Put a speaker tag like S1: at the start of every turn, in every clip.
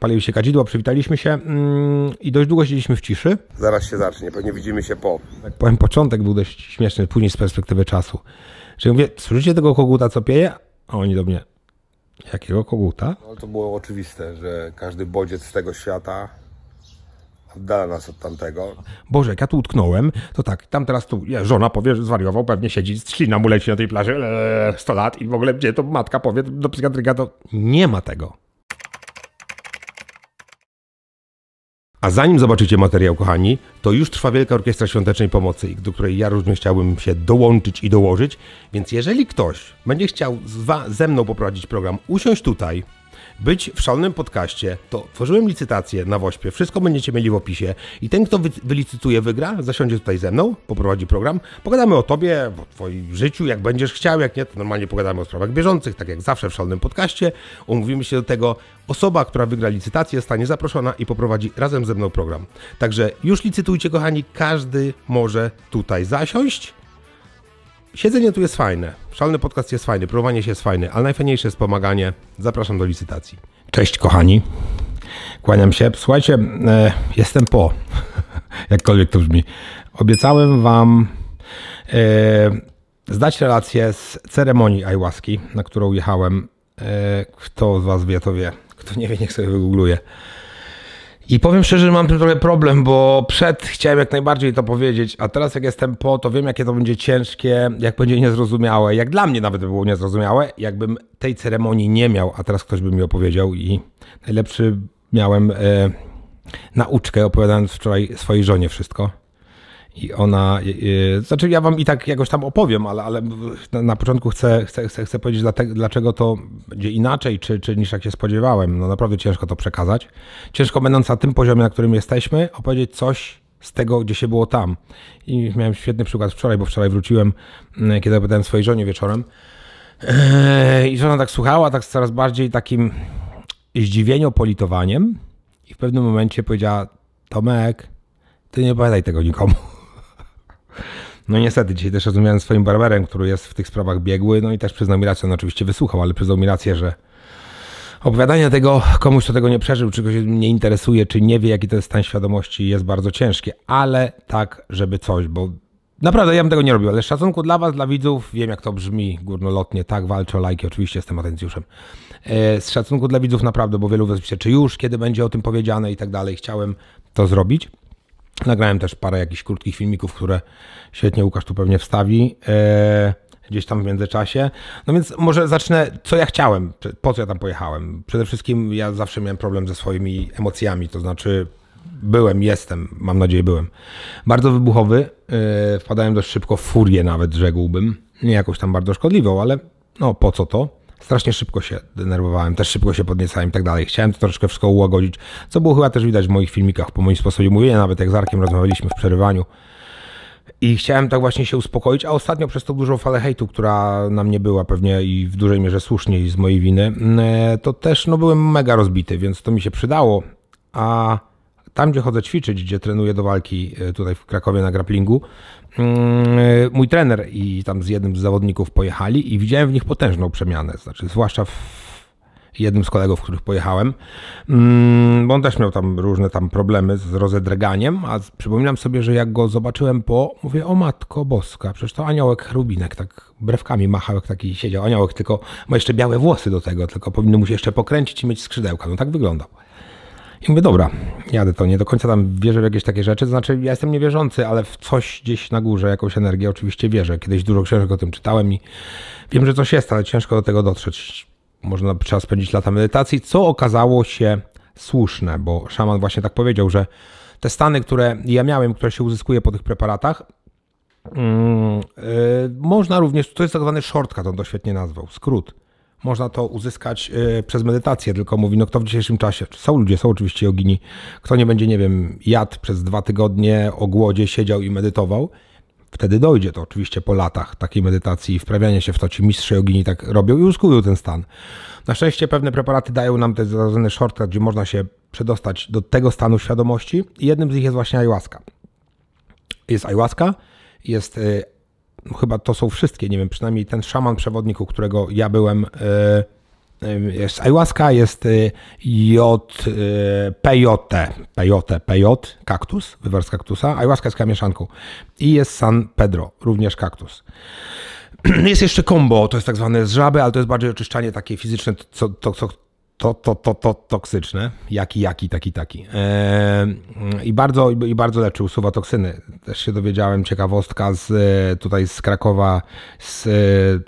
S1: Palił się kadzidło, przywitaliśmy się mm, i dość długo siedzieliśmy w ciszy. Zaraz się zacznie, pewnie widzimy się po. Tak powiem, początek był dość śmieszny, później z perspektywy czasu. Że mówię, słyszycie tego koguta, co pieje? A oni do mnie, jakiego koguta? No, to było oczywiste, że każdy bodziec z tego świata oddala nas od tamtego. Boże, jak ja tu utknąłem, to tak, tam teraz tu ja, żona powie, że zwariował, pewnie siedzi, ślina mu leci na tej plaży, 100 lat i w ogóle gdzie to matka powie do psychiatryka, to nie ma tego. A zanim zobaczycie materiał, kochani, to już trwa Wielka Orkiestra Świątecznej Pomocy, do której ja również chciałbym się dołączyć i dołożyć. Więc jeżeli ktoś będzie chciał ze mną poprowadzić program, usiąść tutaj, być w szalonym podcaście, to tworzyłem licytację na Wośpie, wszystko będziecie mieli w opisie i ten, kto wylicytuje, wygra, zasiądzie tutaj ze mną, poprowadzi program, pogadamy o tobie, o twoim życiu, jak będziesz chciał, jak nie, to normalnie pogadamy o sprawach bieżących, tak jak zawsze w szalonym podcaście, umówimy się do tego, osoba, która wygra licytację stanie zaproszona i poprowadzi razem ze mną program. Także już licytujcie kochani, każdy może tutaj zasiąść, siedzenie tu jest fajne. Szalny podcast jest fajny, próbowanie się jest fajne, ale najfajniejsze jest pomaganie. Zapraszam do licytacji. Cześć kochani. Kłaniam się. Słuchajcie, e, jestem po. Jakkolwiek to brzmi. Obiecałem wam e, zdać relację z ceremonii ayahuaski, na którą jechałem. E, kto z was wie, to wie. Kto nie wie, niech sobie wygoogluje. I powiem szczerze, że mam tym trochę problem, bo przed chciałem jak najbardziej to powiedzieć, a teraz jak jestem po, to wiem, jakie to będzie ciężkie, jak będzie niezrozumiałe, jak dla mnie nawet by było niezrozumiałe, jakbym tej ceremonii nie miał, a teraz ktoś by mi opowiedział i najlepszy miałem e, nauczkę opowiadając wczoraj swojej żonie wszystko. I ona, yy, znaczy ja wam i tak jakoś tam opowiem, ale, ale na, na początku chcę, chcę, chcę, chcę powiedzieć, dlaczego to będzie inaczej, czy, czy niż jak się spodziewałem. No naprawdę ciężko to przekazać. Ciężko będąc na tym poziomie, na którym jesteśmy, opowiedzieć coś z tego, gdzie się było tam. I miałem świetny przykład wczoraj, bo wczoraj wróciłem, mm, kiedy opowiadałem swojej żonie wieczorem. Yy, I żona tak słuchała, tak coraz bardziej takim zdziwieniopolitowaniem politowaniem. I w pewnym momencie powiedziała, Tomek, ty nie opowiadaj tego nikomu. No niestety, dzisiaj też rozumiałem z swoim barberem, który jest w tych sprawach biegły, no i też przyznał mi rację, on oczywiście wysłuchał, ale przyznał mi rację, że opowiadanie tego komuś, kto tego nie przeżył, czy go się nie interesuje, czy nie wie, jaki to jest stan świadomości, jest bardzo ciężkie, ale tak, żeby coś, bo Naprawdę, ja bym tego nie robił, ale z szacunku dla Was, dla widzów, wiem jak to brzmi górnolotnie, tak, walczę o lajki, oczywiście jestem atencjuszem. E, z szacunku dla widzów naprawdę, bo wielu was pisze, czy już, kiedy będzie o tym powiedziane i tak dalej, chciałem to zrobić. Nagrałem też parę jakichś krótkich filmików, które świetnie Łukasz tu pewnie wstawi e, gdzieś tam w międzyczasie. No więc może zacznę, co ja chciałem, po co ja tam pojechałem. Przede wszystkim ja zawsze miałem problem ze swoimi emocjami, to znaczy byłem, jestem, mam nadzieję byłem, bardzo wybuchowy. E, wpadałem dość szybko w furię nawet, rzekłbym. Nie jakoś tam bardzo szkodliwą, ale no po co to? strasznie szybko się denerwowałem, też szybko się podniecałem i tak dalej. Chciałem to troszkę wszystko ułagodzić, co było chyba też widać w moich filmikach, po moim sposobie mówienia, nawet jak z Arkiem rozmawialiśmy w przerywaniu. I chciałem tak właśnie się uspokoić, a ostatnio przez tą dużą falę hejtu, która na mnie była pewnie i w dużej mierze słusznie i z mojej winy, mm, e, to też no, byłem mega rozbity, więc to mi się przydało. A tam, gdzie chodzę ćwiczyć, gdzie trenuję do walki e, tutaj w Krakowie na grapplingu, Mm, e, mój trener i tam z jednym z zawodników pojechali i widziałem w nich potężną przemianę, znaczy zwłaszcza w jednym z kolegów, których pojechałem, mm, bo on też miał tam różne tam problemy z rozedreganiem, a przypominam sobie, że jak go zobaczyłem po, mówię, o matko boska, przecież to aniołek cherubinek, tak brewkami machał, jak taki siedział aniołek, tylko ma jeszcze białe włosy do tego, tylko powinien mu się jeszcze pokręcić i mieć skrzydełka, no tak wyglądał. I mówię, dobra, jadę to, nie do końca tam wierzę w jakieś takie rzeczy, to znaczy ja jestem niewierzący, ale w coś gdzieś na górze, jakąś energię oczywiście wierzę. Kiedyś dużo książek o tym czytałem i wiem, że coś jest, ale ciężko do tego dotrzeć. Można, trzeba spędzić lata medytacji, co okazało się słuszne, bo szaman właśnie tak powiedział, że te stany, które ja miałem, które się uzyskuje po tych preparatach, yy, można również, to jest tak zwany shortcut, on to świetnie nazwał, skrót można to uzyskać e, przez medytację, tylko mówi, no kto w dzisiejszym czasie, są ludzie, są oczywiście jogini, kto nie będzie, nie wiem, jadł przez dwa tygodnie, o głodzie siedział i medytował, wtedy dojdzie to oczywiście po latach takiej medytacji i wprawiania się w to. Ci mistrze jogini tak robią i uzyskują ten stan. Na szczęście pewne preparaty dają nam te zarazone shortcut, gdzie można się przedostać do tego stanu świadomości i jednym z nich jest właśnie ayahuasca. Jest ayahuasca, jest e, chyba to są wszystkie, nie wiem, przynajmniej ten szaman przewodniku, którego ja byłem, e, e, jest ayahuasca, jest e, J, pejote, pejote, pejot, kaktus, wywar z kaktusa, ayahuasca jest kamieszanką i jest San Pedro, również kaktus. Jest jeszcze combo, to jest tak zwane z żaby, ale to jest bardziej oczyszczanie takie fizyczne, co, to, co, to, to, to, to toksyczne, jaki, jaki, taki, taki. I bardzo, i bardzo leczy, usuwa toksyny. Też się dowiedziałem, ciekawostka z, e, tutaj z Krakowa, z e,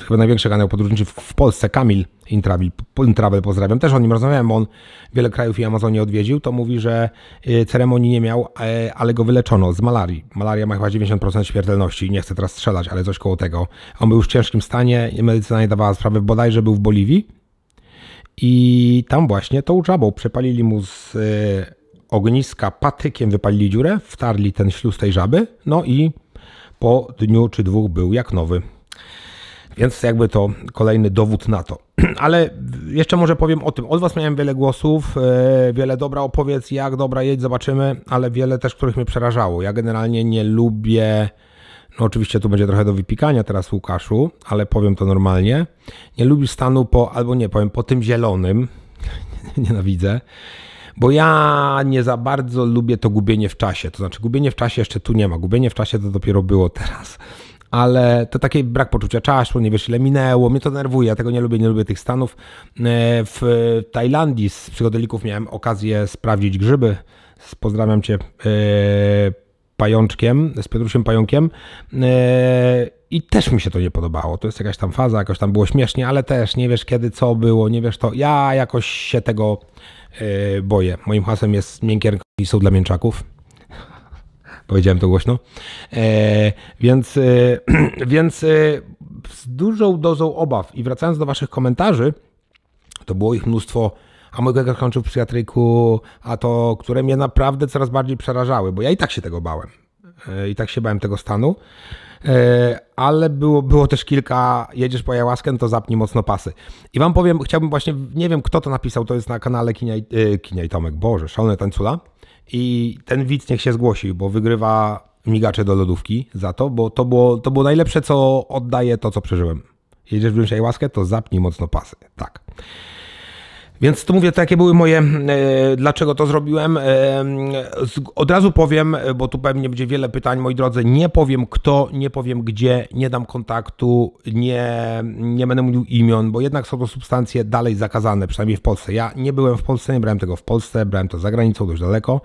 S1: chyba największy kanał podróżniczy w, Polsce, Kamil Intravel, Intravel, pozdrawiam. Też o nim rozmawiałem, on wiele krajów i Amazonii odwiedził, to mówi, że e, ceremonii nie miał, ale go wyleczono z malarii. Malaria ma chyba 90% śmiertelności, nie chcę teraz strzelać, ale coś koło tego. On był w ciężkim stanie, medycyna nie dawała sprawy, bodajże był w Boliwii, i tam właśnie tą żabą przepalili mu z e, ogniska patykiem, wypalili dziurę, wtarli ten śluz tej żaby, no i po dniu czy dwóch był jak nowy. Więc jakby to kolejny dowód na to. Ale jeszcze może powiem o tym. Od Was miałem wiele głosów, e, wiele dobra opowiedz, jak dobra jedź, zobaczymy, ale wiele też, których mnie przerażało. Ja generalnie nie lubię no oczywiście tu będzie trochę do wypikania teraz Łukaszu, ale powiem to normalnie. Nie lubisz stanu po, albo nie powiem, po tym zielonym. Nienawidzę. Bo ja nie za bardzo lubię to gubienie w czasie. To znaczy, gubienie w czasie jeszcze tu nie ma. Gubienie w czasie to dopiero było teraz. Ale to taki brak poczucia czasu, nie wiesz ile minęło, mnie to nerwuje, ja tego nie lubię, nie lubię tych stanów. E, w Tajlandii z psychodelików miałem okazję sprawdzić grzyby. Pozdrawiam cię e, Pajączkiem, z Piotrusiem Pająkiem e, i też mi się to nie podobało. To jest jakaś tam faza, jakoś tam było śmiesznie, ale też nie wiesz kiedy, co było, nie wiesz to. Ja jakoś się tego e, boję. Moim hasłem jest miękkie są dla mięczaków. Powiedziałem to głośno. E, więc więc z dużą dozą obaw i wracając do waszych komentarzy, to było ich mnóstwo a mój kolega kończył w psychiatryku, a to, które mnie naprawdę coraz bardziej przerażały, bo ja i tak się tego bałem. E, I tak się bałem tego stanu. E, ale było, było też kilka, jedziesz po jałaskę, no to zapnij mocno pasy. I wam powiem, chciałbym właśnie, nie wiem kto to napisał, to jest na kanale Kinia i, e, Kinia i Tomek, Boże, Szalone Tańcula. I ten widz niech się zgłosi, bo wygrywa migacze do lodówki za to, bo to było, to było najlepsze, co oddaje to, co przeżyłem. Jedziesz w jakąś jałaskę, to zapnij mocno pasy. Tak. Więc tu mówię, takie były moje, e, dlaczego to zrobiłem. E, z, od razu powiem, bo tu pewnie będzie wiele pytań, moi drodzy, nie powiem kto, nie powiem gdzie, nie dam kontaktu, nie, nie będę mówił imion, bo jednak są to substancje dalej zakazane, przynajmniej w Polsce. Ja nie byłem w Polsce, nie brałem tego w Polsce, brałem to za granicą, dość daleko,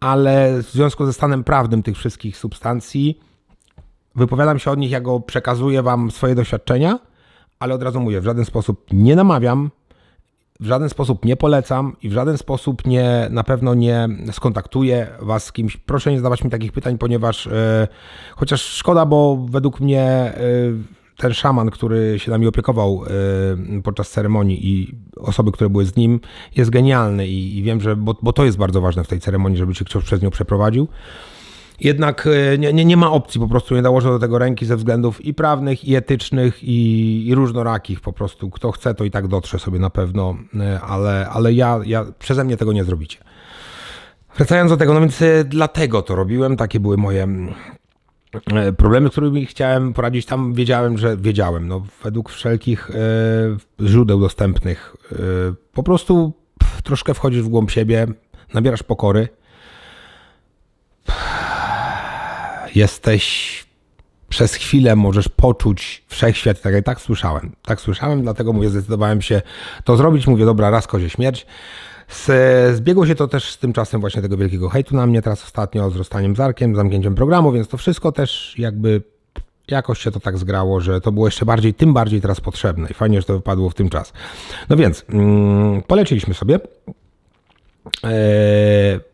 S1: ale w związku ze stanem prawnym tych wszystkich substancji wypowiadam się od nich, jako przekazuję Wam swoje doświadczenia, ale od razu mówię, w żaden sposób nie namawiam, w żaden sposób nie polecam i w żaden sposób nie, na pewno nie skontaktuję Was z kimś. Proszę nie zadawać mi takich pytań, ponieważ yy, chociaż szkoda, bo według mnie yy, ten szaman, który się nami opiekował yy, podczas ceremonii i osoby, które były z nim, jest genialny i, i wiem, że, bo, bo, to jest bardzo ważne w tej ceremonii, żeby się ktoś przez nią przeprowadził jednak e, nie, nie, nie ma opcji, po prostu nie nałożę do tego ręki ze względów i prawnych, i etycznych, i, i różnorakich po prostu. Kto chce, to i tak dotrze sobie na pewno, e, ale, ale ja, ja, przeze mnie tego nie zrobicie. Wracając do tego, no więc e, dlatego to robiłem, takie były moje mm, problemy, którymi chciałem poradzić. Tam wiedziałem, że wiedziałem, no według wszelkich źródeł dostępnych. po prostu troszkę wchodzisz w głąb siebie, nabierasz pokory, jesteś przez chwilę możesz poczuć wszechświat. Tak, tak słyszałem. Tak słyszałem, dlatego mówię, zdecydowałem się to zrobić. Mówię, dobra, raz kozie śmierć. zbiegło się to też z tym czasem właśnie tego wielkiego hejtu na mnie teraz ostatnio, z rozstaniem zarkiem, zamknięciem programu, więc to wszystko też jakby jakoś się to tak zgrało, że to było jeszcze bardziej, tym bardziej teraz potrzebne i fajnie, że to wypadło w tym czas. No więc, mm, poleciliśmy sobie E,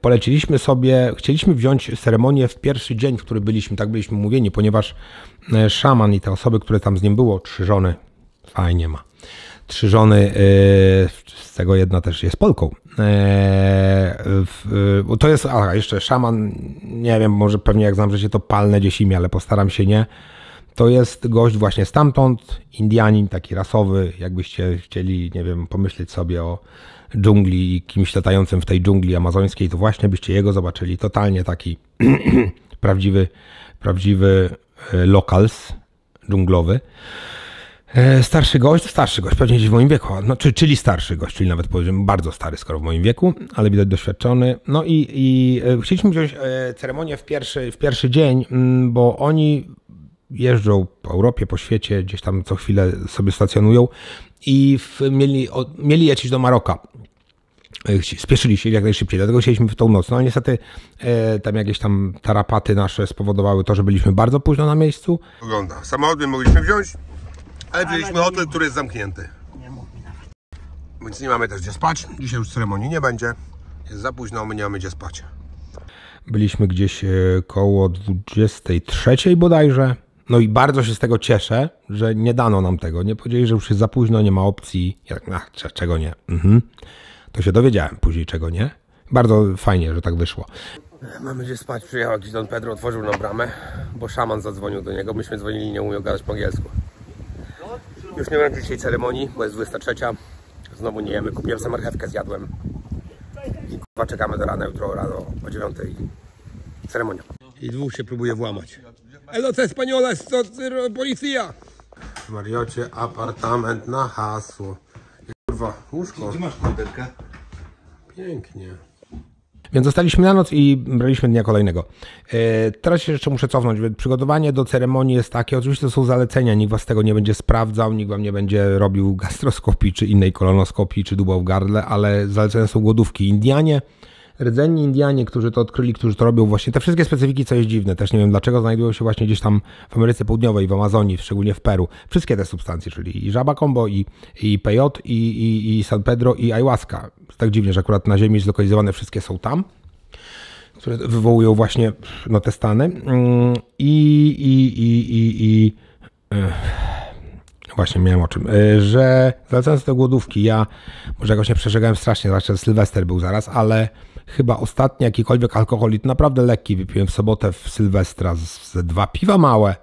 S1: poleciliśmy sobie, chcieliśmy wziąć ceremonię w pierwszy dzień, w który byliśmy, tak byliśmy mówieni, ponieważ e, szaman i te osoby, które tam z nim było, trzy żony, fajnie ma, trzy żony, e, z tego jedna też jest Polką. To jest, a jeszcze szaman, nie wiem, może pewnie jak zamrzecie się to palne gdzieś imię, ale postaram się nie. To jest gość właśnie stamtąd, Indianin, taki rasowy, jakbyście chcieli, nie wiem, pomyśleć sobie o dżungli i kimś latającym w tej dżungli amazońskiej, to właśnie byście jego zobaczyli. Totalnie taki prawdziwy, prawdziwy e, locals dżunglowy. E, starszy gość, starszy gość, pewnie gdzieś w moim wieku, no, czy, czyli starszy gość, czyli nawet powiedzmy bardzo stary, skoro w moim wieku, ale widać doświadczony. No i, i e, chcieliśmy wziąć ceremonię w pierwszy, w pierwszy dzień, mm, bo oni jeżdżą po Europie, po świecie, gdzieś tam co chwilę sobie stacjonują i w, mieli, o, mieli do Maroka. E, spieszyli się jak najszybciej, dlatego chcieliśmy w tą noc. No niestety e, tam jakieś tam tarapaty nasze spowodowały to, że byliśmy bardzo późno na miejscu. Wygląda. Samochody mogliśmy wziąć, ale wzięliśmy hotel, który jest zamknięty. Nie mówi nawet. Więc nie mamy też gdzie spać. Dzisiaj już ceremonii nie będzie. Jest za późno, my nie mamy gdzie spać. Byliśmy gdzieś e, koło 23 bodajże no i bardzo się z tego cieszę, że nie dano nam tego. Nie powiedzieli, że już jest za późno, nie ma opcji. Ja tak, ach, czego nie? Mhm. To się dowiedziałem później, czego nie. Bardzo fajnie, że tak wyszło. Mamy gdzie spać, przyjechał jakiś Don Pedro, otworzył nam bramę, bo szaman zadzwonił do niego. Myśmy dzwonili, nie umiał gadać po angielsku. Już nie mam dzisiaj ceremonii, bo jest 23. Znowu nie jemy. Kupiłem sobie marchewkę, zjadłem. I kurwa czekamy do rana, jutro rano o 9. Ceremonia. I dwóch się próbuje włamać los española, to y, policja. Mariocie apartament na hasło. Kurwa, łóżko. Gdzie masz kłóderkę? Pięknie. Więc zostaliśmy na noc i braliśmy dnia kolejnego. E, teraz się jeszcze muszę cofnąć. Przygotowanie do ceremonii jest takie, oczywiście to są zalecenia, nikt was tego nie będzie sprawdzał, nikt wam nie będzie robił gastroskopii, czy innej kolonoskopii, czy dubał w gardle, ale zalecenia są głodówki. Indianie rdzenni Indianie, którzy to odkryli, którzy to robią, właśnie te wszystkie specyfiki, co jest dziwne, też nie wiem dlaczego, znajdują się właśnie gdzieś tam w Ameryce Południowej, w Amazonii, szczególnie w Peru. Wszystkie te substancje, czyli i żaba kombo, i, i pejot, i, i, i San Pedro, i ayahuasca. Tak dziwnie, że akurat na Ziemi zlokalizowane wszystkie są tam które wywołują właśnie no, te stany. Mm, I, i, i, i, i e, właśnie miałem o czym, e, że wracając do głodówki, ja może jakoś nie przeżegałem strasznie, zwłaszcza Sylwester był zaraz, ale chyba ostatni jakikolwiek alkoholik, naprawdę lekki, wypiłem w sobotę w Sylwestra ze dwa piwa małe.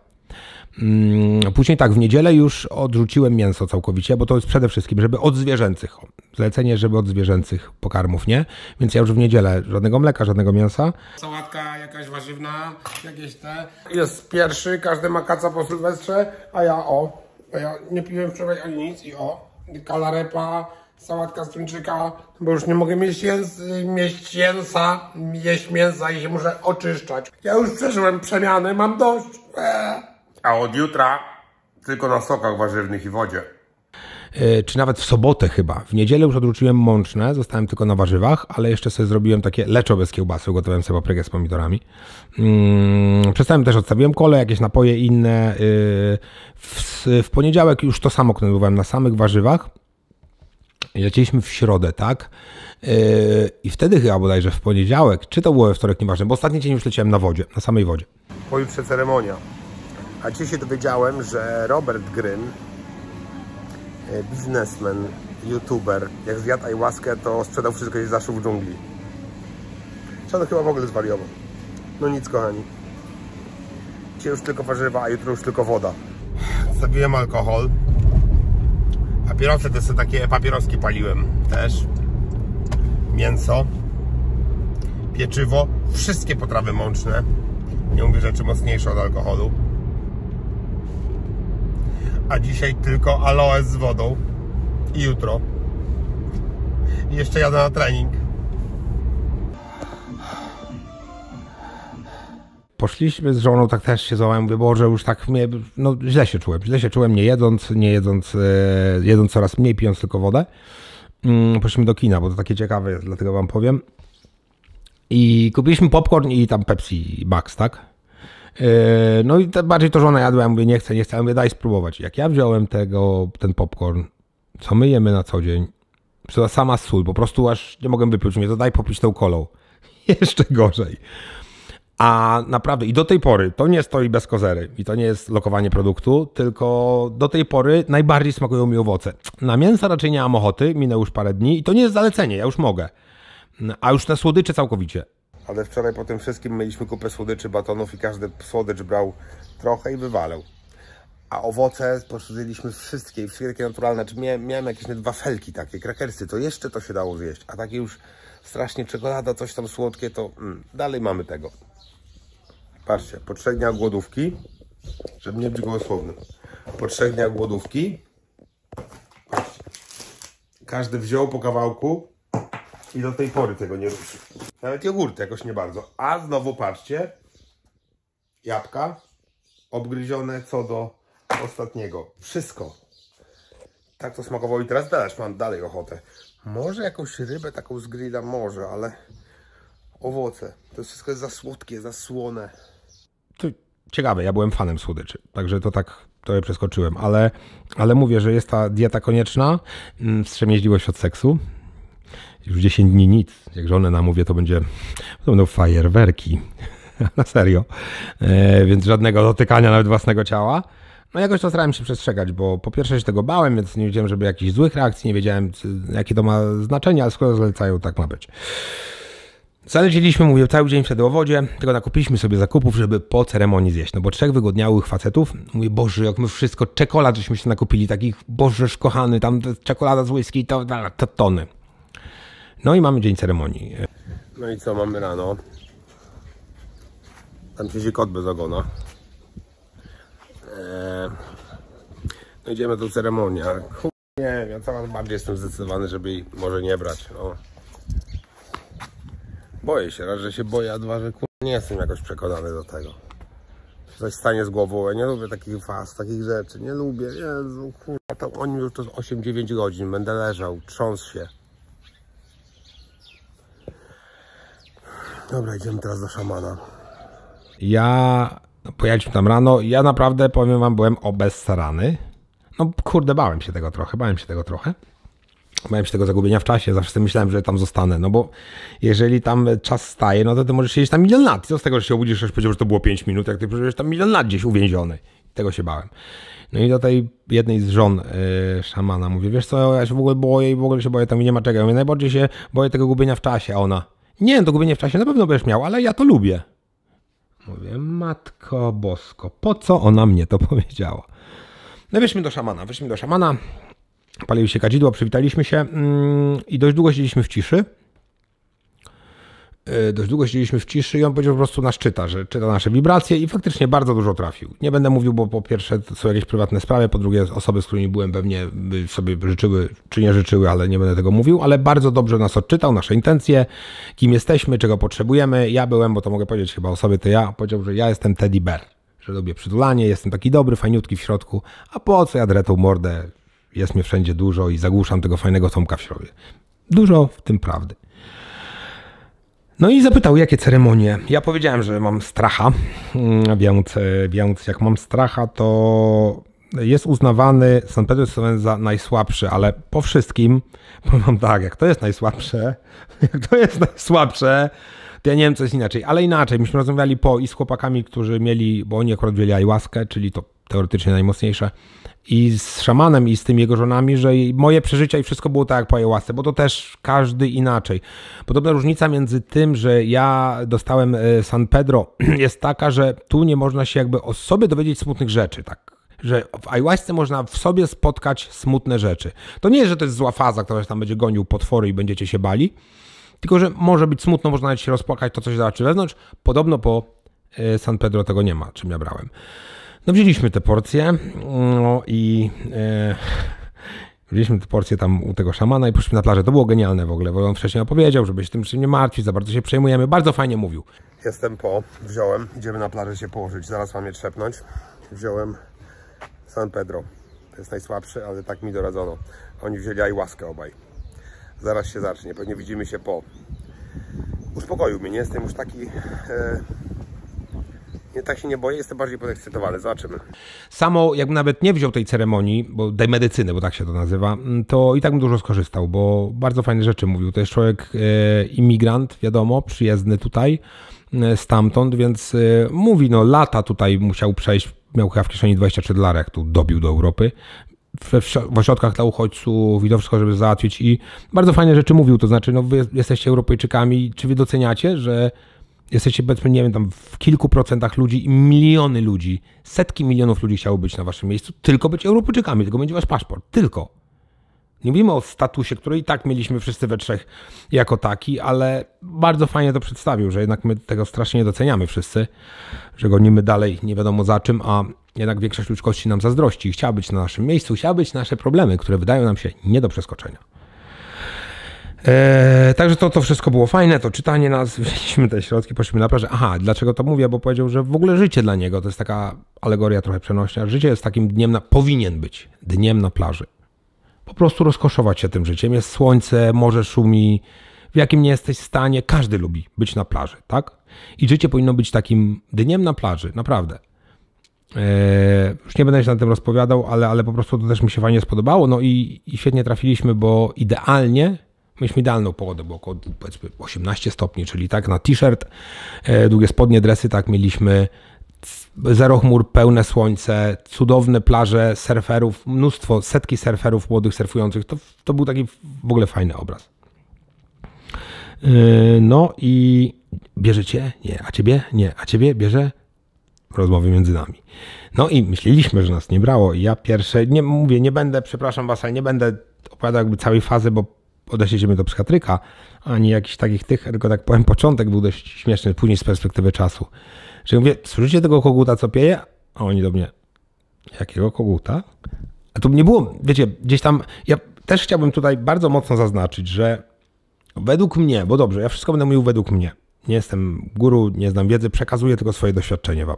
S1: Mm, później tak, w niedzielę już odrzuciłem mięso całkowicie, bo to jest przede wszystkim, żeby od zwierzęcych, zlecenie, żeby od zwierzęcych pokarmów, nie? Więc ja już w niedzielę żadnego mleka, żadnego mięsa. Sałatka jakaś warzywna, jakieś te. Jest pierwszy, każdy ma kaca po sylwestrze, a ja o, a ja nie piłem wczoraj ani nic i o, kalarepa, sałatka z tuńczyka, bo już nie mogę mieć, jęs, mieć jęsa, jeść mięsa i się muszę oczyszczać. Ja już przeżyłem przemiany, mam dość. Eee. A od jutra tylko na sokach warzywnych i wodzie. E, czy nawet w sobotę chyba. W niedzielę już odwróciłem mączne, zostałem tylko na warzywach, ale jeszcze sobie zrobiłem takie leczo bez kiełbasy, gotowałem sobie paprykę z pomidorami. Mm, przestałem też, odstawiłem kole, jakieś napoje inne. E, w, w poniedziałek już to samo knedlowałem na samych warzywach. Lecieliśmy w środę, tak? E, I wtedy chyba bodajże w poniedziałek, czy to było we wtorek, nieważne, bo ostatni dzień już leciałem na wodzie, na samej wodzie. Pojutrze ceremonia. A dzisiaj się dowiedziałem, że Robert Grym, e, biznesmen, youtuber, jak zjadł ajłaskę, to sprzedał wszystko i zaszył w dżungli. Szanowny chyba w ogóle zwariował. No nic, kochani. Dzisiaj już tylko warzywa, a jutro już tylko woda. Zabiłem alkohol. Papierosy to są takie papieroski paliłem też. Mięso, pieczywo, wszystkie potrawy mączne. Nie mówię rzeczy mocniejsze od alkoholu. A dzisiaj tylko aloes z wodą. I jutro. jeszcze jadę na trening. poszliśmy z żoną, tak też się złamałem, mówię, Boże, już tak mnie, no źle się czułem, źle się czułem, nie jedząc, nie jedząc, e, jedząc coraz mniej, pijąc tylko wodę. Mm, poszliśmy do kina, bo to takie ciekawe jest, dlatego wam powiem. I kupiliśmy popcorn i tam Pepsi Max, tak? E, no i bardziej to żona jadła, ja mówię, nie chcę, nie chcę, ja mówię, daj spróbować. Jak ja wziąłem tego, ten popcorn, co my jemy na co dzień, to sama sól, po prostu aż nie mogłem wypić, mnie to daj popić tą kolą. Jeszcze gorzej. A naprawdę i do tej pory to nie stoi bez kozery i to nie jest lokowanie produktu, tylko do tej pory najbardziej smakują mi owoce. Na mięsa raczej nie mam ochoty, minęło już parę dni i to nie jest zalecenie, ja już mogę. A już na słodycze całkowicie. Ale wczoraj po tym wszystkim mieliśmy kupę słodyczy, batonów i każdy słodycz brał trochę i wywalał. A owoce spożyliśmy wszystkie, wszystkie naturalne. Czy miałem, miałem jakieś wafelki takie, krakersy, to jeszcze to się dało zjeść. A takie już strasznie czekolada, coś tam słodkie, to mm, dalej mamy tego. Patrzcie, po trzech dniach głodówki, żeby nie być gołosłownym, po trzech dniach głodówki patrzcie, każdy wziął po kawałku i do tej pory tego nie ruszył. Nawet jogurty jakoś nie bardzo. A znowu patrzcie, jabłka obgryzione co do ostatniego. Wszystko. Tak to smakowało i teraz dalej mam dalej ochotę. Może jakąś rybę taką z grilla, może, ale owoce. To wszystko jest za słodkie, za słone ciekawe, ja byłem fanem słodyczy, także to tak to przeskoczyłem, ale, ale mówię, że jest ta dieta konieczna, mm, wstrzemięźliwość od seksu, już 10 dni nic, jak żonę namówię, to będzie, to będą fajerwerki, na serio, e, więc żadnego dotykania nawet własnego ciała. No jakoś to starałem się przestrzegać, bo po pierwsze się tego bałem, więc nie wiedziałem, żeby jakichś złych reakcji, nie wiedziałem, jakie to ma znaczenie, ale skoro zlecają, tak ma być. Zaleciliśmy, mówię, cały dzień w owodzie, tylko nakupiliśmy sobie zakupów, żeby po ceremonii zjeść. No bo trzech wygodniałych facetów, mój Boże, jak my wszystko, czekolad żeśmy się nakupili, takich, Bożeż kochany, tam czekolada z whisky, to, to tony. No i mamy dzień ceremonii. No i co mamy rano? Tam siedzi kot bez ogona. Eee, no idziemy do ceremonii. Nie wiem, ja coraz bardziej jestem zdecydowany, żeby jej może nie brać. No. Boję się, raz, że się boję, a dwa, że kur... nie jestem jakoś przekonany do tego. Czy coś stanie z głową, ja nie lubię takich faz, takich rzeczy, nie lubię, Jezu, kurwa, to oni już to 8-9 godzin, będę leżał, trząs się. Dobra, idziemy teraz do szamana. Ja no, pojechaliśmy tam rano, ja naprawdę powiem wam, byłem obezsarany. No kurde, bałem się tego trochę, bałem się tego trochę. Bałem się tego zagubienia w czasie, zawsze myślałem, że tam zostanę, no bo jeżeli tam czas staje, no to ty możesz siedzieć tam milion lat. Co z tego, że się obudzisz, aż powiedział, że to było 5 minut, jak ty przeżyjesz tam milion lat gdzieś uwięziony. Tego się bałem. No i do tej jednej z żon yy, szamana mówię, wiesz co, ja się w ogóle boję i w ogóle się boję, tam nie ma czego. Ja mówię, najbardziej się boję tego gubienia w czasie, a ona, nie, to gubienie w czasie na pewno będziesz miał, ale ja to lubię. Mówię, matko bosko, po co ona mnie to powiedziała? No weźmy do szamana, weźmy do szamana, Paliły się kadzidła, przywitaliśmy się mm, i dość długo siedzieliśmy w ciszy. E, dość długo siedzieliśmy w ciszy i on powiedział po prostu nas czyta, że czyta nasze wibracje i faktycznie bardzo dużo trafił. Nie będę mówił, bo po pierwsze to są jakieś prywatne sprawy, po drugie osoby, z którymi byłem pewnie sobie życzyły czy nie życzyły, ale nie będę tego mówił, ale bardzo dobrze nas odczytał, nasze intencje, kim jesteśmy, czego potrzebujemy. Ja byłem, bo to mogę powiedzieć chyba o sobie, to ja powiedział, że ja jestem Teddy Bear że lubię przytulanie, jestem taki dobry, fajniutki w środku, a po co ja dretą mordę, jest mnie wszędzie dużo i zagłuszam tego fajnego Tomka w środzie. Dużo w tym prawdy. No i zapytał, jakie ceremonie. Ja powiedziałem, że mam stracha, więc, mm, więc e, jak mam stracha, to jest uznawany San Pedro za najsłabszy, ale po wszystkim powiem tak, jak to jest najsłabsze, jak to jest najsłabsze, to ja nie wiem, co jest inaczej, ale inaczej. Myśmy rozmawiali po i z chłopakami, którzy mieli, bo oni akurat wzięli łaskę, czyli to teoretycznie najmocniejsze, i z szamanem i z tymi jego żonami, że moje przeżycia i wszystko było tak jak po ayahuasce, bo to też każdy inaczej. Podobna różnica między tym, że ja dostałem e, San Pedro jest taka, że tu nie można się jakby o sobie dowiedzieć smutnych rzeczy, tak że w ayahuasce można w sobie spotkać smutne rzeczy. To nie jest, że to jest zła faza, która tam będzie gonił potwory i będziecie się bali, tylko że może być smutno, można nawet się rozpłakać to, coś się zobaczy wewnątrz. Podobno po e, San Pedro tego nie ma, czym ja brałem. No wzięliśmy te porcje no i e, wzięliśmy te porcje tam u tego szamana i poszliśmy na plażę. To było genialne w ogóle, bo on wcześniej opowiedział, żeby się tym czymś nie martwić, za bardzo się przejmujemy. Bardzo fajnie mówił. Jestem po, wziąłem, idziemy na plażę się położyć, zaraz mam je trzepnąć. Wziąłem San Pedro. To jest najsłabszy, ale tak mi doradzono. Oni wzięli łaskę obaj. Zaraz się zacznie, pewnie widzimy się po. Uspokoił mnie, nie? Jestem już taki... E, nie tak się nie boję, jestem bardziej podekscytowany, zobaczymy. Samo jakbym nawet nie wziął tej ceremonii, bo tej medycyny, bo tak się to nazywa, mm, to i tak bym dużo skorzystał, bo bardzo fajne rzeczy mówił. To jest człowiek e, imigrant, wiadomo, przyjezdny tutaj e, stamtąd, więc e, mówi, no lata tutaj musiał przejść, miał chyba w kieszeni 23 dolara, jak tu dobił do Europy, w ośrodkach dla uchodźców i to wszystko, żeby załatwić i bardzo fajne rzeczy mówił, to znaczy no wy jesteście Europejczykami, czy wy doceniacie, że jesteście, powiedzmy, nie wiem, tam w kilku procentach ludzi i miliony ludzi, setki milionów ludzi chciało być na waszym miejscu, tylko być Europejczykami, tylko będzie wasz paszport, tylko. Nie mówimy o statusie, który i tak mieliśmy wszyscy we trzech jako taki, ale bardzo fajnie to przedstawił, że jednak my tego strasznie nie doceniamy wszyscy, że gonimy dalej nie wiadomo za czym, a jednak większość ludzkości nam zazdrości i chciała być na naszym miejscu, chciała być nasze problemy, które wydają nam się nie do przeskoczenia. Eee, także to, to wszystko było fajne, to czytanie nas, wzięliśmy te środki, poszliśmy na plażę. Aha, dlaczego to mówię? Bo powiedział, że w ogóle życie dla niego to jest taka alegoria trochę przenośna. Życie jest takim dniem, na, powinien być dniem na plaży. Po prostu rozkoszować się tym życiem. Jest słońce, morze szumi, w jakim nie jesteś stanie. Każdy lubi być na plaży, tak? I życie powinno być takim dniem na plaży, naprawdę. Eee, już nie będę się na tym rozpowiadał, ale, ale po prostu to też mi się fajnie spodobało. No i, i świetnie trafiliśmy, bo idealnie Mieliśmy idealną pogodę, bo około powiedzmy 18 stopni, czyli tak na t-shirt, e, długie spodnie, dresy, tak mieliśmy zero chmur, pełne słońce, cudowne plaże surferów, mnóstwo, setki surferów młodych surfujących. To, to był taki w ogóle fajny obraz. E, no i bierzecie Nie. A ciebie? Nie. A ciebie bierze? Rozmowy między nami. No i myśleliśmy, że nas nie brało. ja pierwsze, nie mówię, nie będę, przepraszam was, ale nie będę opowiadał jakby całej fazy, bo odeszliśmy do psychiatryka, ani jakichś takich tych, tylko tak powiem, początek był dość śmieszny, później z perspektywy czasu. Że mówię, słyszycie tego koguta, co pieje? A oni do mnie, jakiego koguta? A tu nie było, wiecie, gdzieś tam, ja też chciałbym tutaj bardzo mocno zaznaczyć, że według mnie, bo dobrze, ja wszystko będę mówił według mnie, nie jestem guru, nie znam wiedzy, przekazuję tylko swoje doświadczenie wam.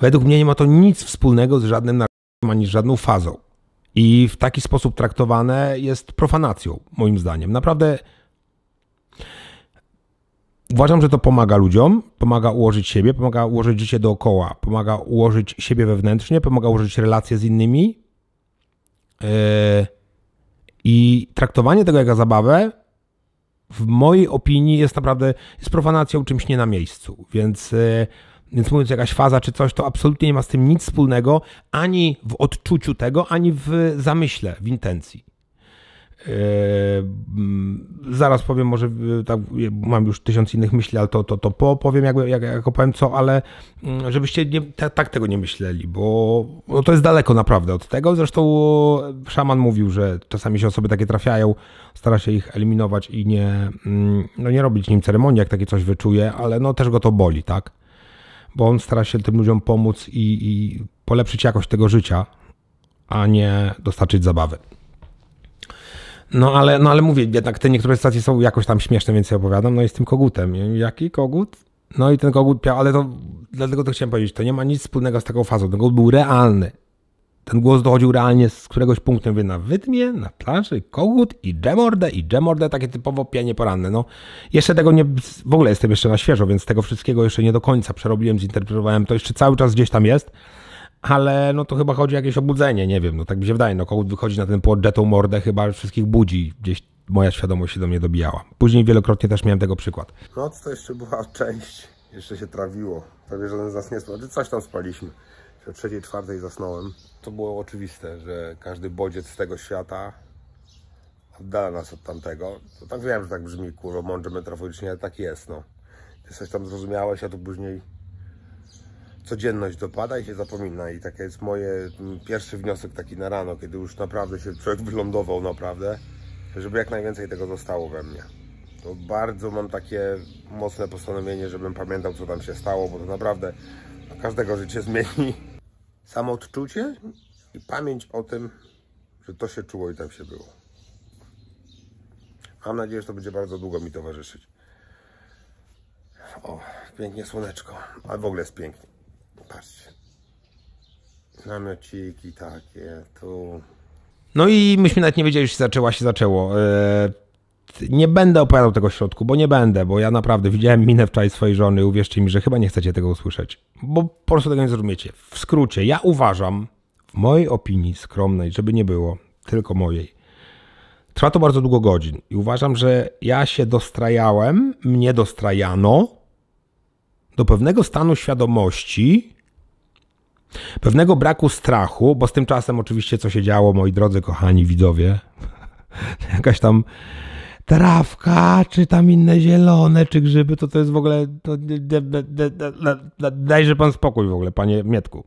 S1: Według mnie nie ma to nic wspólnego z żadnym narkotykiem ani z żadną fazą i w taki sposób traktowane jest profanacją, moim zdaniem. Naprawdę uważam, że to pomaga ludziom, pomaga ułożyć siebie, pomaga ułożyć życie dookoła, pomaga ułożyć siebie wewnętrznie, pomaga ułożyć relacje z innymi. Yy, I traktowanie tego jako zabawę, w mojej opinii, jest naprawdę jest profanacją czymś nie na miejscu. Więc yy, więc mówiąc jakaś faza czy coś, to absolutnie nie ma z tym nic wspólnego ani w odczuciu tego, ani w zamyśle, w intencji. Yy, zaraz powiem, może yy, tak, mam już tysiąc innych myśli, ale to, to, to po powiem, jak, jak opowiem co, ale mm, żebyście nie, te, tak tego nie myśleli, bo no to jest daleko naprawdę od tego. Zresztą szaman mówił, że czasami się osoby takie trafiają, stara się ich eliminować i nie, mm, no nie robić nim ceremonii, jak takie coś wyczuje, ale no też go to boli, tak? bo on stara się tym ludziom pomóc i, i polepszyć jakość tego życia, a nie dostarczyć zabawy. No ale, no ale mówię, jednak te niektóre stacje są jakoś tam śmieszne, więc ja opowiadam. No i z tym kogutem. Jaki kogut? No i ten kogut piał, ale to dlatego to chciałem powiedzieć, to nie ma nic wspólnego z taką fazą. Ten kogut był realny. Ten głos dochodził realnie z któregoś punktu, mówię, na wydmie, na plaży, kogut i dżemordę, i dżemordę, takie typowo pianie poranne. No, jeszcze tego nie, w ogóle jestem jeszcze na świeżo, więc tego wszystkiego jeszcze nie do końca przerobiłem, zinterpretowałem, to jeszcze cały czas gdzieś tam jest, ale no to chyba chodzi o jakieś obudzenie, nie wiem, no tak mi się wydaje, no kogut wychodzi na ten płot, dżetą mordę, chyba wszystkich budzi, gdzieś moja świadomość się do mnie dobijała. Później wielokrotnie też miałem tego przykład. Noc to jeszcze była część, jeszcze się trawiło, prawie żaden z nas nie spał, znaczy, coś tam spaliśmy o trzeciej, czwartej zasnąłem. To było oczywiste, że każdy bodziec z tego świata oddala nas od tamtego. To tak wiem, że tak brzmi kurwa mądrze metroforycznie, ale tak jest no. Ty coś tam zrozumiałeś, a tu później codzienność dopada i się zapomina. I taki jest moje pierwszy wniosek taki na rano, kiedy już naprawdę się człowiek wylądował naprawdę, żeby jak najwięcej tego zostało we mnie. To bardzo mam takie mocne postanowienie, żebym pamiętał, co tam się stało, bo to naprawdę każdego życie zmieni samoodczucie i pamięć o tym, że to się czuło i tam się było. Mam nadzieję, że to będzie bardzo długo mi towarzyszyć. O, pięknie słoneczko, ale w ogóle jest pięknie. Patrzcie. Namiociki takie, tu... No i myśmy nawet nie wiedzieli, że się zaczęła, się zaczęło. Eee, nie będę opowiadał tego środku, bo nie będę, bo ja naprawdę widziałem minę wczoraj swojej żony, uwierzcie mi, że chyba nie chcecie tego usłyszeć, bo po prostu tego nie zrozumiecie. W skrócie, ja uważam, w mojej opinii skromnej, żeby nie było, tylko mojej, trwa to bardzo długo godzin i uważam, że ja się dostrajałem, mnie dostrajano do pewnego stanu świadomości, pewnego braku strachu, bo z tym czasem oczywiście co się działo, moi drodzy kochani widowie, jakaś tam trawka, czy tam inne zielone, czy grzyby, to to jest w ogóle, to, de, de, de, dajże pan spokój w ogóle, panie Mietku.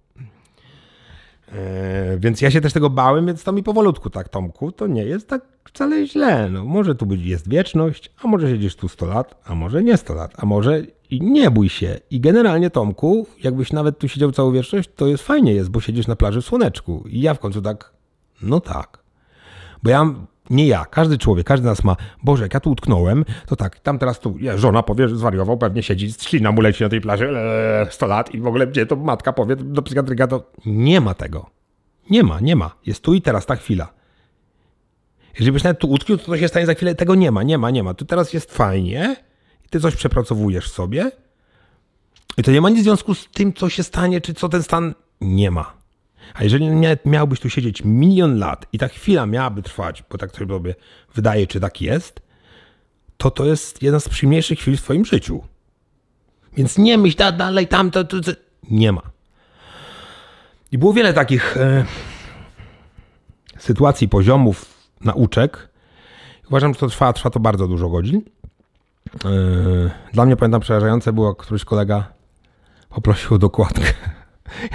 S1: E, więc ja się też tego bałem, więc to mi powolutku tak, Tomku, to nie jest tak wcale źle. No, może tu być jest wieczność, a może siedzisz tu 100 lat, a może nie 100 lat, a może i nie bój się. I generalnie, Tomku, jakbyś nawet tu siedział całą wieczność, to jest fajnie jest, bo siedzisz na plaży w słoneczku. I ja w końcu tak, no tak. Bo ja nie ja, każdy człowiek, każdy nas ma, Boże, jak ja tu utknąłem, to tak, tam teraz tu ja, żona powie, że zwariował, pewnie siedzi, ślina mu leci na tej plaży, eee, 100 lat i w ogóle gdzie to matka powie do psychiatryka, to nie ma tego. Nie ma, nie ma. Jest tu i teraz ta chwila. Jeżeli byś nawet tu utknął, to to się stanie za chwilę, tego nie ma, nie ma, nie ma. Tu teraz jest fajnie i ty coś przepracowujesz sobie i to nie ma nic w związku z tym, co się stanie, czy co ten stan nie ma. A jeżeli miałbyś tu siedzieć milion lat i ta chwila miałaby trwać, bo tak sobie wydaje, czy tak jest, to to jest jedna z przyjemniejszych chwil w twoim życiu. Więc nie myśl da, dalej, tam, to, to, to, Nie ma. I było wiele takich e, sytuacji, poziomów, nauczek. Uważam, że to trwa, trwa to bardzo dużo godzin. E, dla mnie, pamiętam, przerażające było, któryś kolega poprosił o dokładkę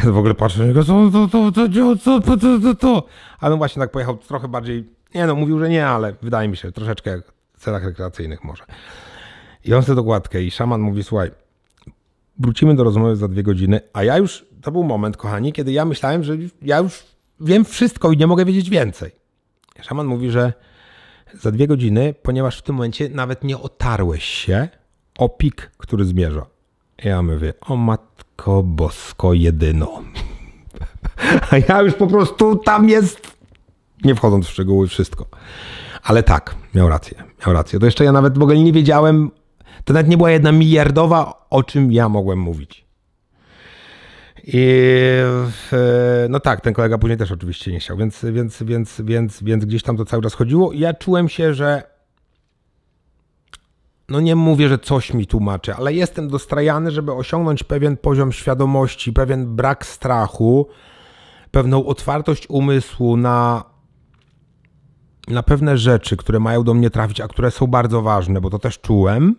S1: ja w ogóle patrzę na niego, co, co, co, co, co, co, co, co, co. A no właśnie tak pojechał trochę bardziej, nie no, mówił, że nie, ale wydaje mi się, troszeczkę jak w celach rekreacyjnych może. I on chce dokładkę i szaman mówi, słuchaj, wrócimy do rozmowy za dwie godziny, a ja już, to był moment, kochani, kiedy ja myślałem, że ja już wiem wszystko i nie mogę wiedzieć więcej. Szaman mówi, że za dwie godziny, ponieważ w tym momencie nawet nie otarłeś się o pik, który zmierza. Ja mówię, o mat Matko Bosko jedyno. A ja już po prostu tam jest, nie wchodząc w szczegóły, wszystko. Ale tak, miał rację, miał rację. To jeszcze ja nawet w ogóle nie wiedziałem, to nawet nie była jedna miliardowa, o czym ja mogłem mówić. I no tak, ten kolega później też oczywiście nie chciał, więc, więc, więc, więc, więc gdzieś tam to cały czas chodziło. I ja czułem się, że no nie mówię, że coś mi tłumaczy, ale jestem dostrajany, żeby osiągnąć pewien poziom świadomości, pewien brak strachu, pewną otwartość umysłu na, na pewne rzeczy, które mają do mnie trafić, a które są bardzo ważne, bo to też czułem.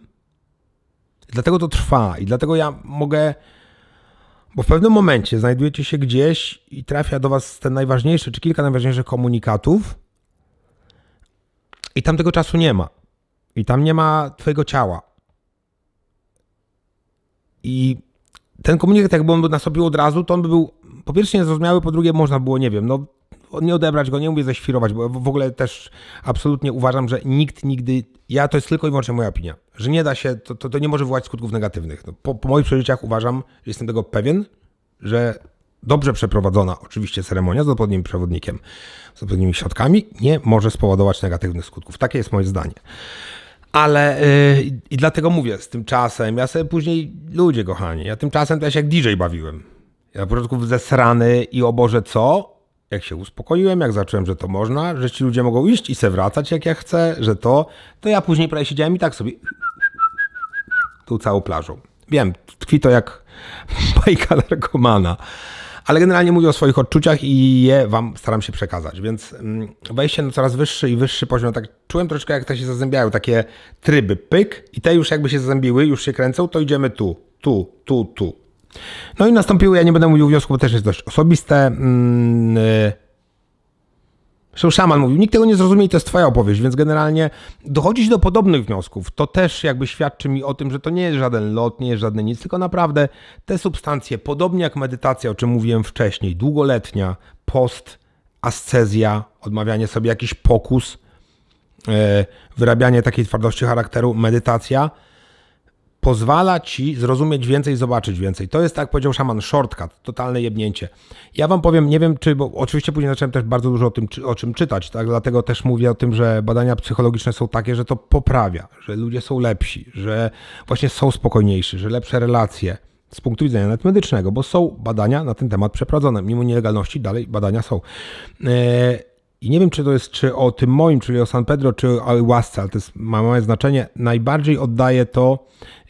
S1: Dlatego to trwa i dlatego ja mogę. Bo w pewnym momencie znajdujecie się gdzieś i trafia do Was ten najważniejszy, czy kilka najważniejszych komunikatów, i tam tego czasu nie ma i tam nie ma twojego ciała. I ten komunikat, jakby on był nastąpił od razu, to on by był po pierwsze niezrozumiały, po drugie można było, nie wiem, no nie odebrać go, nie mówię zaświrować, bo w ogóle też absolutnie uważam, że nikt nigdy, ja to jest tylko i wyłącznie moja opinia, że nie da się, to, to, to nie może wywołać skutków negatywnych. No, po, po, moich przeżyciach uważam, że jestem tego pewien, że dobrze przeprowadzona oczywiście ceremonia z odpowiednim przewodnikiem, z odpowiednimi środkami nie może spowodować negatywnych skutków. Takie jest moje zdanie. Ale yy, i dlatego mówię, z tym czasem, ja sobie później, ludzie kochani, ja tymczasem też jak DJ bawiłem. Ja na początku zesrany i o Boże co, jak się uspokoiłem, jak zacząłem, że to można, że ci ludzie mogą iść i se wracać jak ja chcę, że to, to ja później prawie siedziałem i tak sobie tą całą plażą. Wiem, tkwi to jak bajka narkomana ale generalnie mówię o swoich odczuciach i je Wam staram się przekazać, więc mm, wejście na coraz wyższy i wyższy poziom, tak czułem troszkę jak te się zazębiają, takie tryby, pyk i te już jakby się zazębiły, już się kręcą, to idziemy tu, tu, tu, tu. No i nastąpiły, ja nie będę mówił wniosku, bo też jest dość osobiste, mm, y, Zresztą szaman mówił, nikt tego nie zrozumie i to jest twoja opowieść, więc generalnie dochodzić do podobnych wniosków. To też jakby świadczy mi o tym, że to nie jest żaden lot, nie jest żadne nic, tylko naprawdę te substancje, podobnie jak medytacja, o czym mówiłem wcześniej, długoletnia, post, ascezja, odmawianie sobie jakiś pokus, e, wyrabianie takiej twardości charakteru, medytacja – pozwala ci zrozumieć więcej, zobaczyć więcej. To jest, tak powiedział szaman, shortcut, totalne jebnięcie. Ja wam powiem, nie wiem czy, bo oczywiście później zacząłem też bardzo dużo o tym, o czym czytać, tak? dlatego też mówię o tym, że badania psychologiczne są takie, że to poprawia, że ludzie są lepsi, że właśnie są spokojniejsi, że lepsze relacje z punktu widzenia nawet medycznego, bo są badania na ten temat przeprowadzone. Mimo nielegalności dalej badania są. E, I nie wiem, czy to jest czy o tym moim, czyli o San Pedro, czy o łasce, ale to jest, ma małe znaczenie. Najbardziej oddaje to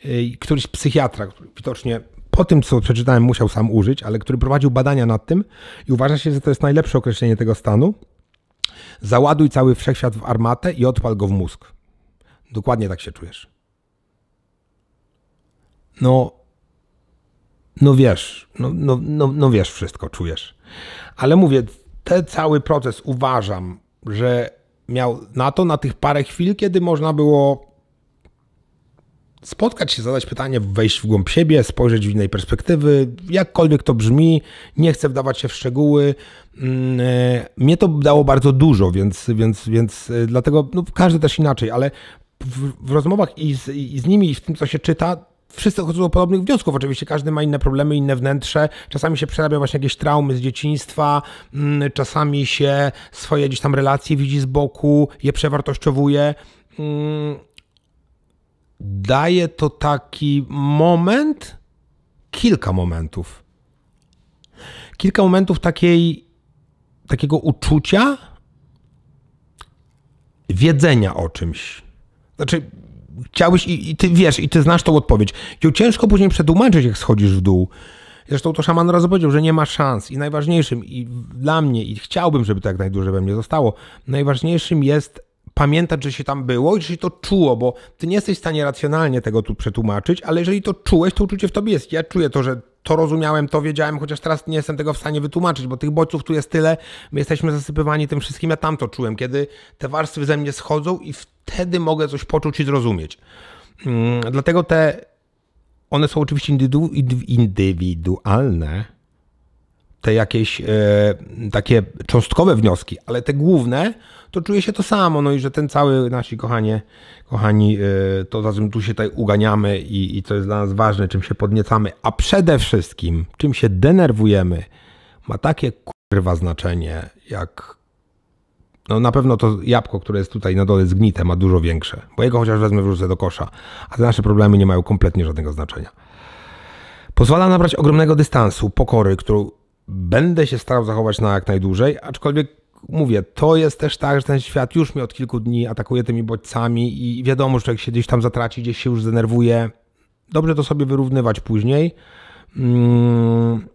S1: Y, któryś psychiatra, który widocznie po tym, co przeczytałem, musiał sam użyć, ale który prowadził badania nad tym i uważa się, że to jest najlepsze określenie tego stanu. Załaduj cały wszechświat w armatę i odpal go w mózg. Dokładnie tak się czujesz. No, no wiesz, no, no, no, no wiesz, wszystko czujesz. Ale mówię, ten cały proces uważam, że miał na to, na tych parę chwil, kiedy można było spotkać się, zadać pytanie, wejść w głąb siebie, spojrzeć w innej perspektywy, jakkolwiek to brzmi, nie chcę wdawać się w szczegóły. Mm, e, mnie to dało bardzo dużo, więc, więc, więc e, dlatego no, każdy też inaczej, ale w, w rozmowach i z, i z nimi, i w tym, co się czyta, wszyscy chodzą do podobnych wniosków. Oczywiście każdy ma inne problemy, inne wnętrze. Czasami się przerabia właśnie jakieś traumy z dzieciństwa, mm, czasami się swoje gdzieś tam relacje widzi z boku, je przewartościowuje mm, daje to taki moment, kilka momentów. Kilka momentów takiej, takiego uczucia wiedzenia o czymś. Znaczy, chciałbyś i, i, ty wiesz, i ty znasz tą odpowiedź. ciężko później przetłumaczyć, jak schodzisz w dół. Zresztą to szaman raz powiedział, że nie ma szans i najważniejszym i dla mnie, i chciałbym, żeby tak najdłużej we mnie zostało, najważniejszym jest pamiętać, że się tam było i że się to czuło, bo ty nie jesteś w stanie racjonalnie tego tu przetłumaczyć, ale jeżeli to czułeś, to uczucie w tobie jest. Ja czuję to, że to rozumiałem, to wiedziałem, chociaż teraz nie jestem tego w stanie wytłumaczyć, bo tych bodźców tu jest tyle, my jesteśmy zasypywani tym wszystkim, ja tam to czułem, kiedy te warstwy ze mnie schodzą i wtedy mogę coś poczuć i zrozumieć. Mm, dlatego te, one są oczywiście indywidu, indywidualne, te jakieś e, takie cząstkowe wnioski, ale te główne, to czuje się to samo, no i że ten cały nasi kochanie, kochani, e, to za czym tu się tutaj uganiamy i, i co jest dla nas ważne, czym się podniecamy, a przede wszystkim czym się denerwujemy, ma takie kurwa znaczenie, jak no na pewno to jabłko, które jest tutaj na dole zgnite, ma dużo większe, bo jego chociaż wezmę, wrzucę do kosza, a te nasze problemy nie mają kompletnie żadnego znaczenia. Pozwala nabrać ogromnego dystansu, pokory, którą będę się starał zachować na jak najdłużej, aczkolwiek mówię, to jest też tak, że ten świat już mnie od kilku dni atakuje tymi bodźcami i wiadomo, że jak się gdzieś tam zatraci, gdzieś się już zdenerwuje. Dobrze to sobie wyrównywać później. Hmm.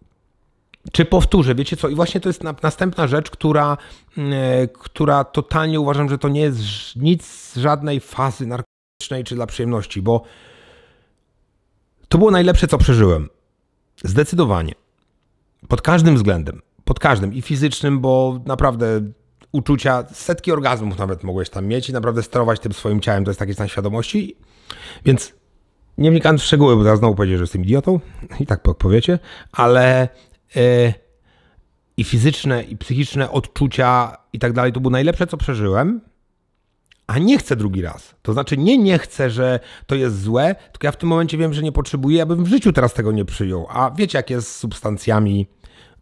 S1: Czy powtórzę, wiecie co? I właśnie to jest następna rzecz, która, mm, e, która totalnie uważam, że to nie jest nic z żadnej fazy narkotycznej czy dla przyjemności, bo to było najlepsze, co przeżyłem. Zdecydowanie. Pod każdym względem. Pod każdym. I fizycznym, bo naprawdę uczucia, setki orgazmów nawet mogłeś tam mieć i naprawdę sterować tym swoim ciałem. To jest taki stan świadomości. Więc nie wnikając w szczegóły, bo teraz znowu powiedzieć, że jestem idiotą. I tak powiecie. Ale... Yy, i fizyczne, i psychiczne odczucia, i tak dalej, to było najlepsze, co przeżyłem a nie chcę drugi raz. To znaczy nie nie chcę, że to jest złe, tylko ja w tym momencie wiem, że nie potrzebuję, ja bym w życiu teraz tego nie przyjął. A wiecie, jak jest z substancjami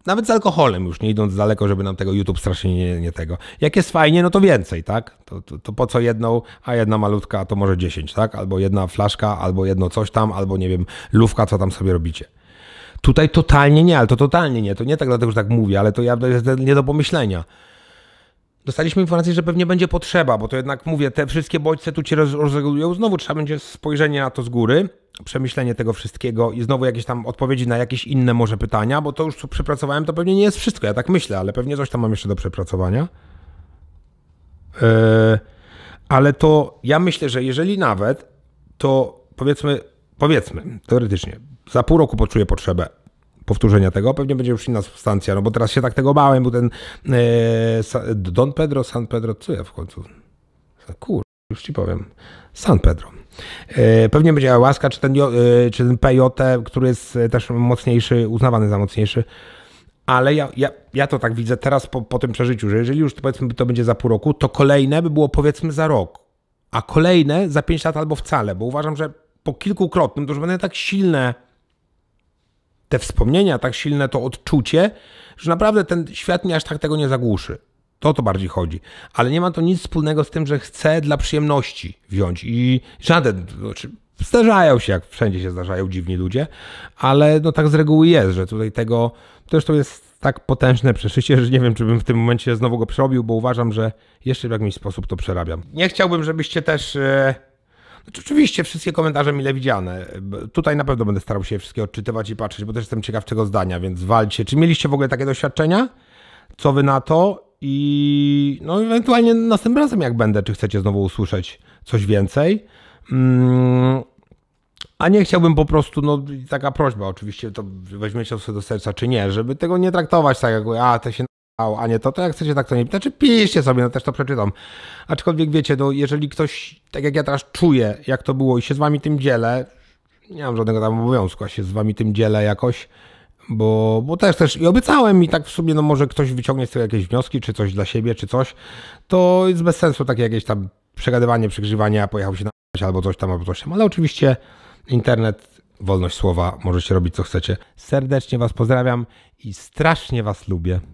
S1: nawet z alkoholem już, nie idąc daleko, żeby nam tego YouTube strasznie nie, nie tego. Jak jest fajnie, no to więcej, tak? To, to, to, po co jedną, a jedna malutka, to może 10, tak? Albo jedna flaszka, albo jedno coś tam, albo nie wiem, lówka, co tam sobie robicie. Tutaj totalnie nie, ale to totalnie nie. To nie tak dlatego, że tak mówię, ale to ja, to jest nie do pomyślenia. Dostaliśmy informację, że pewnie będzie potrzeba, bo to jednak mówię, te wszystkie bodźce tu cię rozregulują. Znowu trzeba będzie spojrzenie na to z góry, przemyślenie tego wszystkiego i znowu jakieś tam odpowiedzi na jakieś inne może pytania, bo to już co przepracowałem, to pewnie nie jest wszystko, ja tak myślę, ale pewnie coś tam mam jeszcze do przepracowania. Yy, ale to ja myślę, że jeżeli nawet, to powiedzmy, powiedzmy, teoretycznie, za pół roku poczuję potrzebę powtórzenia tego. Pewnie będzie już inna substancja, no bo teraz się tak tego bałem, bo ten e, Don Pedro, San Pedro, co ja w końcu? Kur, już ci powiem. San Pedro. E, pewnie będzie łaska czy ten, e, czy ten PJ, który jest e, też mocniejszy, uznawany za mocniejszy. Ale ja, ja, ja to tak widzę teraz po, po tym przeżyciu, że jeżeli już powiedzmy to będzie za pół roku, to kolejne by było powiedzmy za rok, a kolejne za pięć lat albo wcale, bo uważam, że po kilkukrotnym to już będą tak silne te wspomnienia, tak silne to odczucie, że naprawdę ten świat mi aż tak tego nie zagłuszy. To o to bardziej chodzi. Ale nie ma to nic wspólnego z tym, że chcę dla przyjemności wziąć i żaden, znaczy zdarzają się, jak wszędzie się zdarzają dziwni ludzie, ale no tak z reguły jest, że tutaj tego, też to jest tak potężne przeszycie, że nie wiem, czy bym w tym momencie znowu go przerobił, bo uważam, że jeszcze w jakiś sposób to przerabiam. Nie chciałbym, żebyście też... Yy znaczy, oczywiście wszystkie komentarze mile widziane. Tutaj na pewno będę starał się wszystkie odczytywać i patrzeć, bo też jestem ciekaw czego zdania, więc walcie. Czy mieliście w ogóle takie doświadczenia? Co wy na to? I no ewentualnie następnym razem jak będę, czy chcecie znowu usłyszeć coś więcej. Mm. A nie chciałbym po prostu, no taka prośba oczywiście, to weźmiecie sobie do serca czy nie, żeby tego nie traktować tak jak, a to się a nie to, to jak chcecie tak to nie... Znaczy piszcie sobie, no też to przeczytam. Aczkolwiek wiecie, no jeżeli ktoś, tak jak ja teraz czuję, jak to było i się z wami tym dzielę, nie mam żadnego tam obowiązku, a się z wami tym dzielę jakoś, bo, bo też też i obiecałem i tak w sumie, no może ktoś wyciągnie z tego jakieś wnioski, czy coś dla siebie, czy coś, to jest bez sensu takie jakieś tam przegadywanie, przegrzywanie, a pojechał się na albo coś tam, albo coś tam, ale oczywiście internet, wolność słowa, możecie robić co chcecie. Serdecznie Was pozdrawiam i strasznie Was lubię.